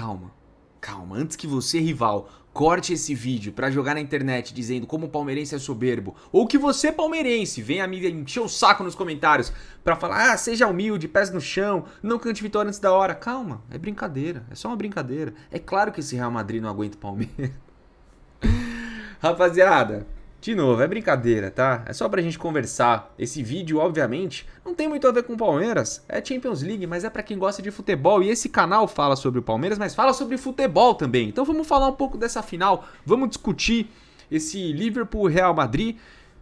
Calma, calma. Antes que você, rival, corte esse vídeo para jogar na internet dizendo como o palmeirense é soberbo, ou que você, palmeirense, venha me encher o saco nos comentários para falar, ah, seja humilde, pés no chão, não cante vitória antes da hora. Calma, é brincadeira, é só uma brincadeira. É claro que esse Real Madrid não aguenta o Palmeiras. Rapaziada, de novo, é brincadeira, tá? É só pra gente conversar. Esse vídeo, obviamente, não tem muito a ver com o Palmeiras. É Champions League, mas é para quem gosta de futebol. E esse canal fala sobre o Palmeiras, mas fala sobre futebol também. Então vamos falar um pouco dessa final. Vamos discutir esse Liverpool-Real Madrid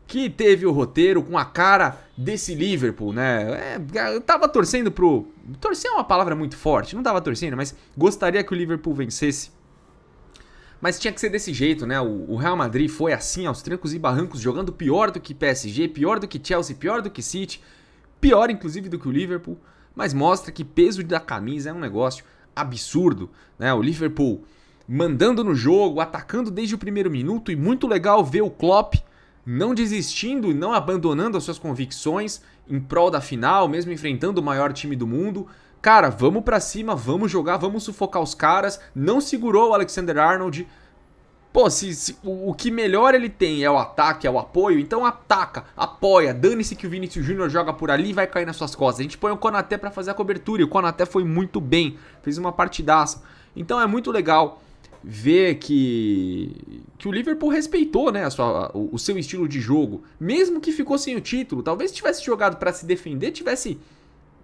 que teve o roteiro com a cara desse Liverpool, né? É, eu tava torcendo pro. Torcer é uma palavra muito forte, não tava torcendo, mas gostaria que o Liverpool vencesse mas tinha que ser desse jeito, né? O, o Real Madrid foi assim, aos trancos e barrancos, jogando pior do que PSG, pior do que Chelsea, pior do que City, pior inclusive do que o Liverpool. Mas mostra que peso da camisa é um negócio absurdo, né? O Liverpool mandando no jogo, atacando desde o primeiro minuto e muito legal ver o Klopp não desistindo, não abandonando as suas convicções em prol da final, mesmo enfrentando o maior time do mundo cara, vamos para cima, vamos jogar, vamos sufocar os caras. Não segurou o Alexander Arnold. Pô, se, se o, o, que melhor ele tem é o ataque, é o apoio, então ataca, apoia, dane-se que o Vinícius Júnior joga por ali e vai cair nas suas costas. A gente põe o Konaté para fazer a cobertura e o Konaté foi muito bem, fez uma partidaça. Então é muito legal ver que, que o Liverpool respeitou né, a sua, o, o seu estilo de jogo, mesmo que ficou sem o título. Talvez tivesse jogado para se defender, tivesse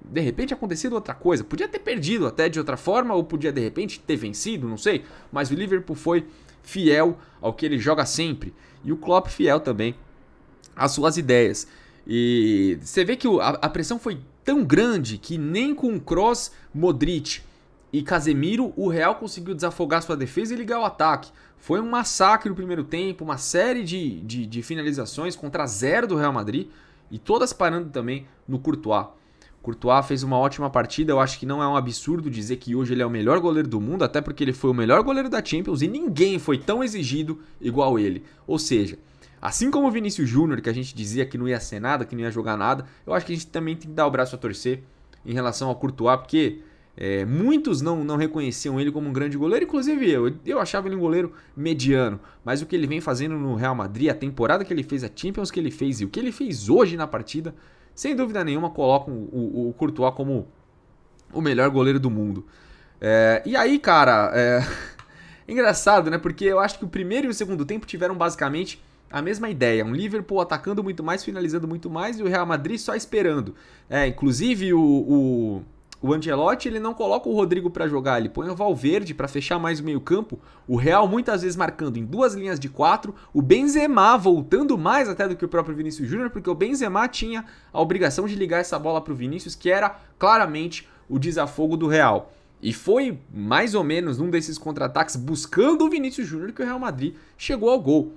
de repente acontecido outra coisa. Podia ter perdido até de outra forma, ou podia de repente ter vencido, não sei. Mas o Liverpool foi fiel ao que ele joga sempre. E o Klopp fiel também às suas ideias. E você vê que a pressão foi tão grande que nem com Cross, Modric e Casemiro o Real conseguiu desafogar sua defesa e ligar o ataque. Foi um massacre no primeiro tempo, uma série de, de, de finalizações contra zero do Real Madrid e todas parando também no Courtois. Courtois fez uma ótima partida, eu acho que não é um absurdo dizer que hoje ele é o melhor goleiro do mundo, até porque ele foi o melhor goleiro da Champions e ninguém foi tão exigido igual ele. Ou seja, assim como o Vinícius Júnior, que a gente dizia que não ia ser nada, que não ia jogar nada, eu acho que a gente também tem que dar o braço a torcer em relação ao Courtois, porque é, muitos não, não reconheciam ele como um grande goleiro, inclusive eu. Eu achava ele um goleiro mediano. Mas o que ele vem fazendo no Real Madrid, a temporada que ele fez, a Champions que ele fez e o que ele fez hoje na partida sem dúvida nenhuma, colocam o, o Courtois como o melhor goleiro do mundo. É, e aí, cara, é... engraçado, né? Porque eu acho que o primeiro e o segundo tempo tiveram basicamente a mesma ideia. Um Liverpool atacando muito mais, finalizando muito mais e o Real Madrid só esperando. É, inclusive o, o o Angelotti ele não coloca o Rodrigo para jogar, ele põe o Valverde para fechar mais o meio-campo. O Real muitas vezes marcando em duas linhas de quatro. O Benzema voltando mais até do que o próprio Vinícius Júnior, porque o Benzema tinha a obrigação de ligar essa bola para o Vinícius, que era claramente o desafogo do Real. E foi mais ou menos num desses contra-ataques buscando o Vinícius Júnior que o Real Madrid chegou ao gol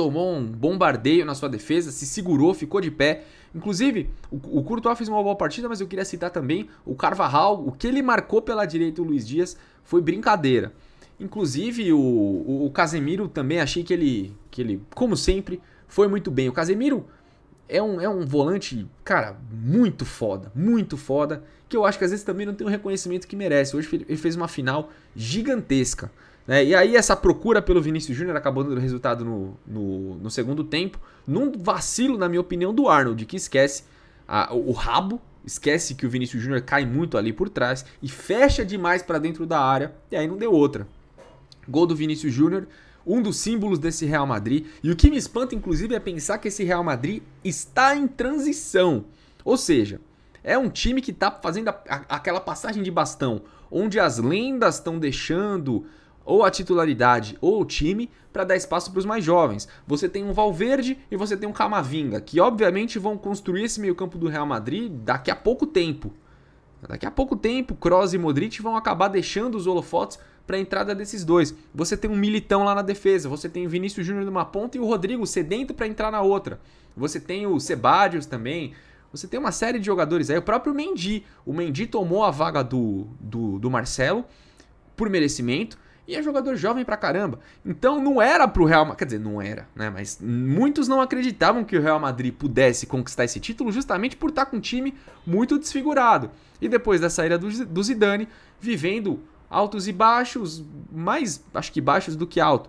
tomou um bombardeio na sua defesa, se segurou, ficou de pé. Inclusive, o, o Courtois fez uma boa partida, mas eu queria citar também o Carvajal, o que ele marcou pela direita o Luiz Dias foi brincadeira. Inclusive, o, o, o Casemiro também achei que ele, que ele, como sempre, foi muito bem. O Casemiro é um, é um volante, cara, muito foda, muito foda, que eu acho que às vezes também não tem o reconhecimento que merece. Hoje ele fez uma final gigantesca. Né? e aí essa procura pelo Vinícius Júnior acabou dando resultado no, no, no, segundo tempo, num vacilo, na minha opinião, do Arnold, que esquece a, o, o rabo, esquece que o Vinícius Júnior cai muito ali por trás e fecha demais para dentro da área, e aí não deu outra. Gol do Vinícius Júnior, um dos símbolos desse Real Madrid, e o que me espanta inclusive é pensar que esse Real Madrid está em transição. Ou seja, é um time que está fazendo a, a, aquela passagem de bastão, onde as lendas estão deixando ou a titularidade ou o time para dar espaço para os mais jovens. Você tem um Valverde e você tem um Camavinga, que obviamente vão construir esse meio-campo do Real Madrid daqui a pouco tempo. Daqui a pouco tempo, Kroos e Modric vão acabar deixando os holofotes para a entrada desses dois. Você tem um Militão lá na defesa, você tem o Vinícius Júnior numa ponta e o Rodrigo sedento para entrar na outra. Você tem o Sebadios também. Você tem uma série de jogadores aí, o próprio Mendy. O Mendy tomou a vaga do, do, do Marcelo por merecimento e é jogador jovem pra caramba. Então não era pro Real Madrid. Quer dizer, não era, né? Mas muitos não acreditavam que o Real Madrid pudesse conquistar esse título justamente por estar com um time muito desfigurado. E depois da saída do Zidane, vivendo altos e baixos, mais acho que baixos do que alto.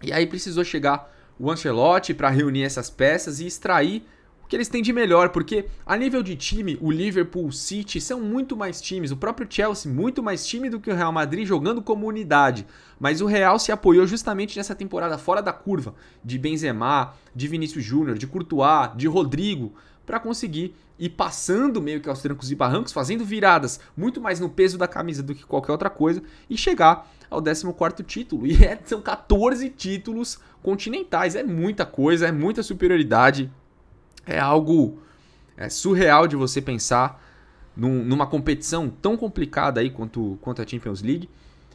E aí precisou chegar o Ancelotti para reunir essas peças e extrair o que eles têm de melhor, porque a nível de time, o Liverpool, o City são muito mais times, o próprio Chelsea muito mais time do que o Real Madrid jogando como unidade. Mas o Real se apoiou justamente nessa temporada fora da curva de Benzema, de Vinícius Júnior, de Courtois, de Rodrigo, para conseguir ir passando meio que aos trancos e barrancos, fazendo viradas muito mais no peso da camisa do que qualquer outra coisa e chegar ao 14 título. E é, são 14 títulos continentais, é muita coisa, é muita superioridade, é algo é, surreal de você pensar num, numa competição tão complicada aí quanto, quanto a Champions League.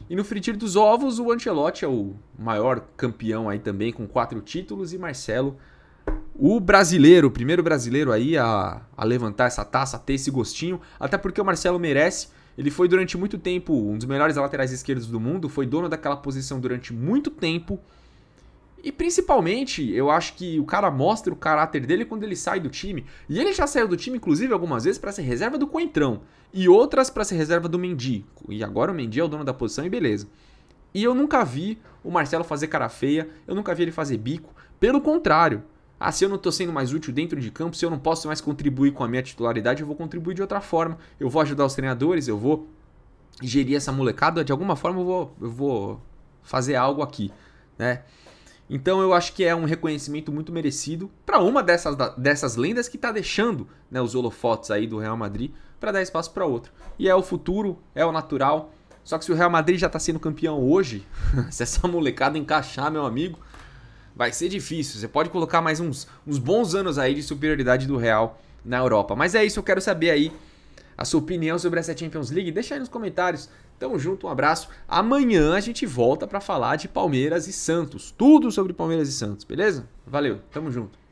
E no fritir dos ovos, o Ancelotti é o maior campeão aí também, com quatro títulos, e Marcelo, o brasileiro, o primeiro brasileiro aí a, a levantar essa taça, a ter esse gostinho, até porque o Marcelo merece. Ele foi durante muito tempo um dos melhores laterais esquerdos do mundo, foi dono daquela posição durante muito tempo e principalmente, eu acho que o cara mostra o caráter dele quando ele sai do time. E ele já saiu do time, inclusive, algumas vezes para ser reserva do Coentrão. E outras para ser reserva do Mendy. E agora o Mendy é o dono da posição e beleza. E eu nunca vi o Marcelo fazer cara feia, eu nunca vi ele fazer bico. Pelo contrário. Ah, se eu não estou sendo mais útil dentro de campo, se eu não posso mais contribuir com a minha titularidade, eu vou contribuir de outra forma. Eu vou ajudar os treinadores, eu vou gerir essa molecada. De alguma forma eu vou, eu vou fazer algo aqui, né? Então eu acho que é um reconhecimento muito merecido para uma dessas, dessas lendas que está deixando né, os holofotes aí do Real Madrid para dar espaço para outro. E é o futuro, é o natural. Só que se o Real Madrid já está sendo campeão hoje, se essa molecada encaixar, meu amigo, vai ser difícil. Você pode colocar mais uns, uns bons anos aí de superioridade do Real na Europa. Mas é isso, eu quero saber aí a sua opinião sobre essa Champions League. Deixa aí nos comentários. Tamo junto, um abraço. Amanhã a gente volta para falar de Palmeiras e Santos. Tudo sobre Palmeiras e Santos, beleza? Valeu, tamo junto.